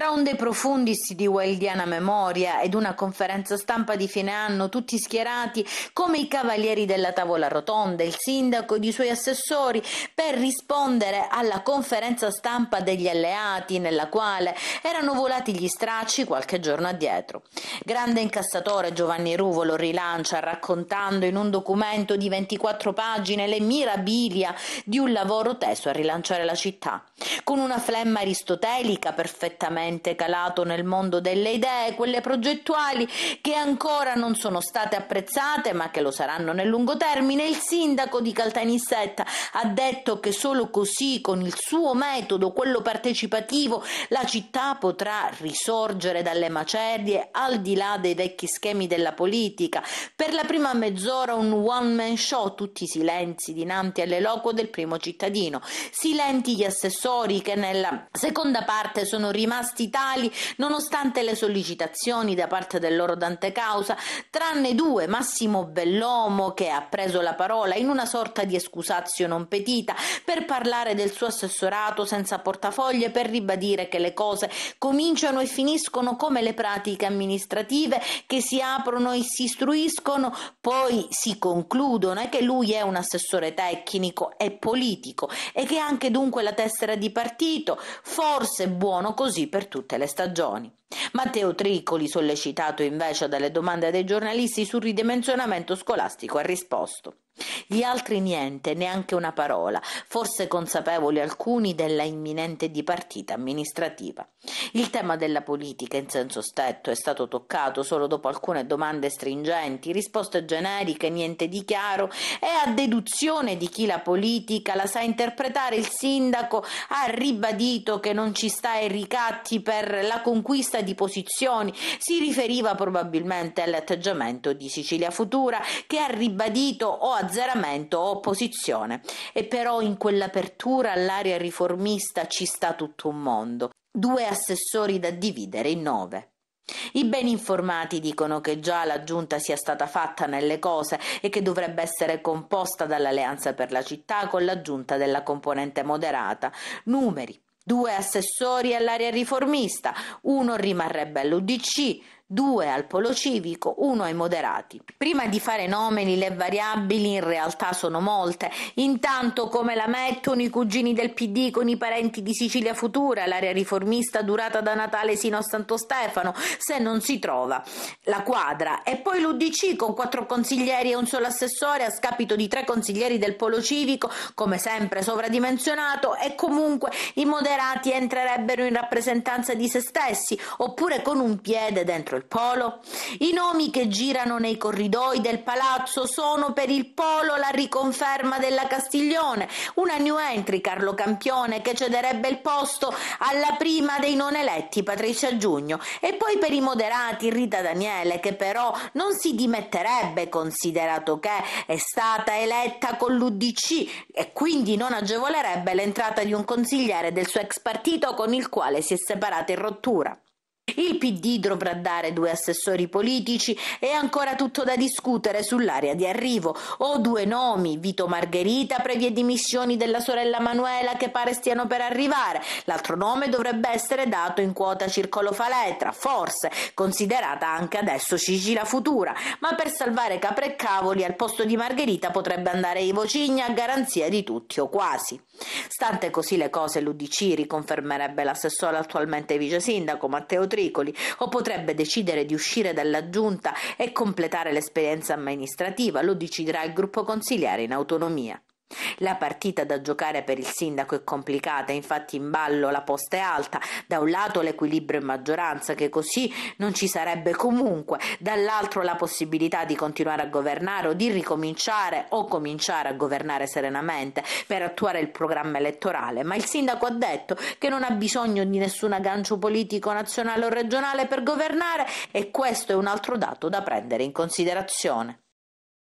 Tra un De Profundis di Wildiana Memoria ed una conferenza stampa di fine anno, tutti schierati come i cavalieri della tavola rotonda, il sindaco ed i suoi assessori, per rispondere alla conferenza stampa degli alleati, nella quale erano volati gli stracci qualche giorno addietro. Grande incassatore Giovanni Ruvolo rilancia, raccontando in un documento di 24 pagine le mirabilia di un lavoro teso a rilanciare la città con una flemma aristotelica perfettamente calato nel mondo delle idee, quelle progettuali che ancora non sono state apprezzate ma che lo saranno nel lungo termine, il sindaco di Caltanissetta ha detto che solo così, con il suo metodo, quello partecipativo, la città potrà risorgere dalle macerie al di là dei vecchi schemi della politica. Per la prima mezz'ora un one man show, tutti silenzi dinanzi all'eloquo del primo cittadino, silenti gli assessori lavoratori che nella seconda parte sono rimasti tali nonostante le sollecitazioni da parte del loro dante causa, tranne due, Massimo Bellomo che ha preso la parola in una sorta di escusazio non petita per parlare del suo assessorato senza portafoglie per ribadire che le cose cominciano e finiscono come le pratiche amministrative che si aprono e si istruiscono, poi si concludono e che lui è un assessore tecnico e politico e che anche dunque la tessera di partito, forse buono così per tutte le stagioni. Matteo Tricoli, sollecitato invece dalle domande dei giornalisti sul ridimensionamento scolastico, ha risposto. Gli altri niente, neanche una parola, forse consapevoli alcuni della imminente dipartita amministrativa. Il tema della politica in senso stretto è stato toccato solo dopo alcune domande stringenti, risposte generiche, niente di chiaro e a deduzione di chi la politica la sa interpretare il sindaco ha ribadito che non ci sta ai ricatti per la conquista di posizioni, si riferiva probabilmente all'atteggiamento di Sicilia Futura che ha ribadito o ha azzeramento o opposizione. E però in quell'apertura all'area riformista ci sta tutto un mondo, due assessori da dividere in nove. I ben informati dicono che già la giunta sia stata fatta nelle cose e che dovrebbe essere composta dall'Alleanza per la città con l'aggiunta della componente moderata. Numeri. Due assessori all'area riformista, uno rimarrebbe all'UDC, due al polo civico, uno ai moderati. Prima di fare nomini le variabili in realtà sono molte. Intanto come la mettono i cugini del PD con i parenti di Sicilia Futura, l'area riformista durata da Natale sino a Santo Stefano, se non si trova la quadra. E poi l'UDC con quattro consiglieri e un solo assessore a scapito di tre consiglieri del polo civico, come sempre sovradimensionato, e comunque i moderati entrerebbero in rappresentanza di se stessi, oppure con un piede dentro il polo? I nomi che girano nei corridoi del palazzo sono per il polo la riconferma della Castiglione, una new entry Carlo Campione che cederebbe il posto alla prima dei non eletti Patricia Giugno e poi per i moderati Rita Daniele che però non si dimetterebbe considerato che è stata eletta con l'UDC e quindi non agevolerebbe l'entrata di un consigliere del suo ex partito con il quale si è separata in rottura. Il PD dovrà dare due assessori politici e ancora tutto da discutere sull'area di arrivo. O due nomi, Vito Margherita previe dimissioni della sorella Manuela che pare stiano per arrivare. L'altro nome dovrebbe essere dato in quota Circolo Faletra, forse, considerata anche adesso Cigila Futura. Ma per salvare capre e cavoli al posto di Margherita potrebbe andare Ivo Cigna a garanzia di tutti o quasi. Stante così le cose l'Udc riconfermerebbe l'assessore attualmente vice sindaco Matteo Tri pericoli o potrebbe decidere di uscire dalla giunta e completare l'esperienza amministrativa, lo deciderà il gruppo consigliare in autonomia. La partita da giocare per il sindaco è complicata, infatti in ballo la posta è alta, da un lato l'equilibrio in maggioranza che così non ci sarebbe comunque, dall'altro la possibilità di continuare a governare o di ricominciare o cominciare a governare serenamente per attuare il programma elettorale, ma il sindaco ha detto che non ha bisogno di nessun aggancio politico nazionale o regionale per governare e questo è un altro dato da prendere in considerazione.